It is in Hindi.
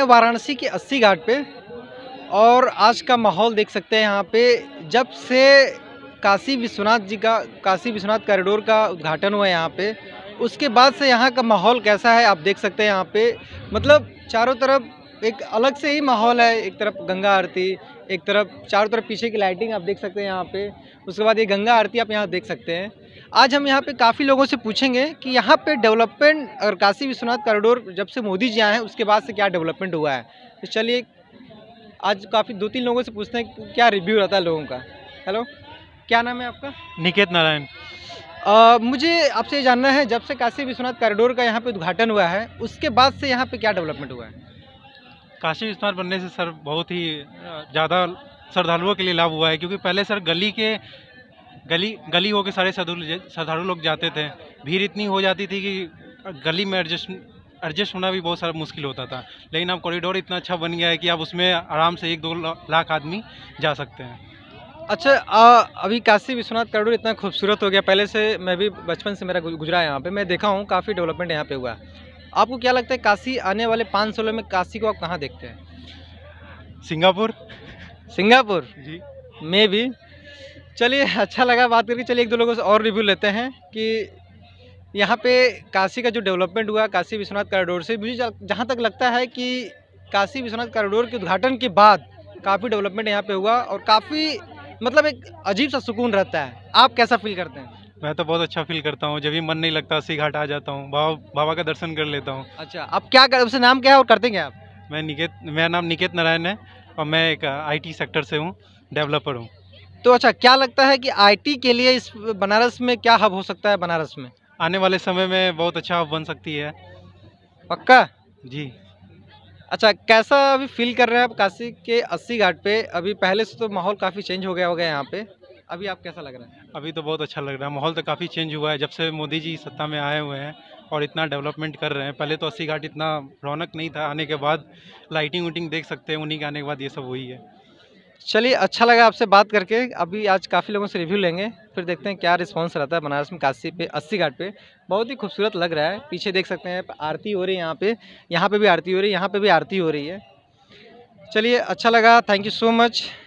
हैं वाराणसी के अस्सी घाट पे और आज का माहौल देख सकते हैं यहाँ पे जब से काशी विश्वनाथ जी का काशी विश्वनाथ कॉरिडोर का उद्घाटन हुआ है यहाँ पे उसके बाद से यहाँ का माहौल कैसा है आप देख सकते हैं यहाँ पे मतलब चारों तरफ एक अलग से ही माहौल है एक तरफ गंगा आरती एक तरफ चारों तरफ पीछे की लाइटिंग आप देख सकते हैं यहाँ पे उसके बाद ये गंगा आरती आप यहाँ देख सकते हैं आज हम यहाँ पे काफ़ी लोगों से पूछेंगे कि यहाँ पे डेवलपमेंट अगर काशी विश्वनाथ कॉरिडोर जब से मोदी जी आए हैं उसके बाद से क्या डेवलपमेंट हुआ है तो चलिए आज काफ़ी दो तीन लोगों से पूछते हैं क्या रिव्यू रहता है लोगों का हेलो क्या नाम है आपका निकेत नारायण मुझे आपसे जानना है जब से काशी विश्वनाथ कॉरिडोर का यहाँ पे उद्घाटन हुआ है उसके बाद से यहाँ पे क्या डेवलपमेंट हुआ है काशी विश्वनाथ बनने से सर बहुत ही ज़्यादा श्रद्धालुओं के लिए लाभ हुआ है क्योंकि पहले सर गली के गली गली होके सारे श्रद्धालु लोग जाते थे भीड़ इतनी हो जाती थी कि गली में एडजस्ट एडजस्ट होना भी बहुत सारा मुश्किल होता था लेकिन अब कॉरिडोर इतना अच्छा बन गया है कि आप उसमें आराम से एक दो लाख आदमी जा सकते हैं अच्छा आ, अभी काशी विश्वनाथ कॉरिडोर इतना खूबसूरत हो गया पहले से मैं भी बचपन से मेरा गुजरा है यहाँ पे मैं देखा हूँ काफ़ी डेवलपमेंट यहाँ पे हुआ है आपको क्या लगता है काशी आने वाले पाँच सालों में काशी को आप कहाँ देखते हैं सिंगापुर सिंगापुर जी मे भी चलिए अच्छा लगा बात करके चलिए एक दो लोगों से और रिव्यू लेते हैं कि यहाँ पे काशी का जो डेवलपमेंट हुआ काशी विश्वनाथ कॉरिडोर से मुझे जहाँ तक लगता है कि काशी विश्वनाथ कॉरिडोर के उद्घाटन के बाद काफ़ी डेवलपमेंट यहाँ पे हुआ और काफ़ी मतलब एक अजीब सा सुकून रहता है आप कैसा फील करते हैं मैं तो बहुत अच्छा फील करता हूँ जब भी मन नहीं लगता सी घाट आ जाता हूँ बाबा बाबा का दर्शन कर लेता हूँ अच्छा आप क्या कर उसे नाम क्या है और करते क्या आप मैं निकेत मेरा नाम निकेत नारायण है और मैं एक आईटी सेक्टर से हूँ डेवलपर हूँ तो अच्छा क्या लगता है कि आईटी के लिए इस बनारस में क्या हब हो सकता है बनारस में आने वाले समय में बहुत अच्छा हब बन सकती है पक्का जी अच्छा कैसा अभी फील कर रहे हैं आप काशी के अस्सी घाट पे अभी पहले से तो माहौल काफ़ी चेंज हो गया होगा यहाँ पे अभी आप कैसा लग रहा है अभी तो बहुत अच्छा लग रहा है माहौल तो काफ़ी चेंज हुआ है जब से मोदी जी सत्ता में आए हुए हैं और इतना डेवलपमेंट कर रहे हैं पहले तो अस्सी घाट इतना रौनक नहीं था आने के बाद लाइटिंग वाइटिंग देख सकते हैं उन्हीं के आने के बाद ये सब हुई है चलिए अच्छा लगा आपसे बात करके अभी आज काफ़ी लोगों से रिव्यू लेंगे फिर देखते हैं क्या रिस्पांस रहता है बनारस में काशी पे अस्सी घाट पे बहुत ही खूबसूरत लग रहा है पीछे देख सकते हैं आरती हो रही है यहाँ पे यहाँ पे भी आरती हो रही है यहाँ पे भी आरती हो रही है चलिए अच्छा लगा थैंक यू सो मच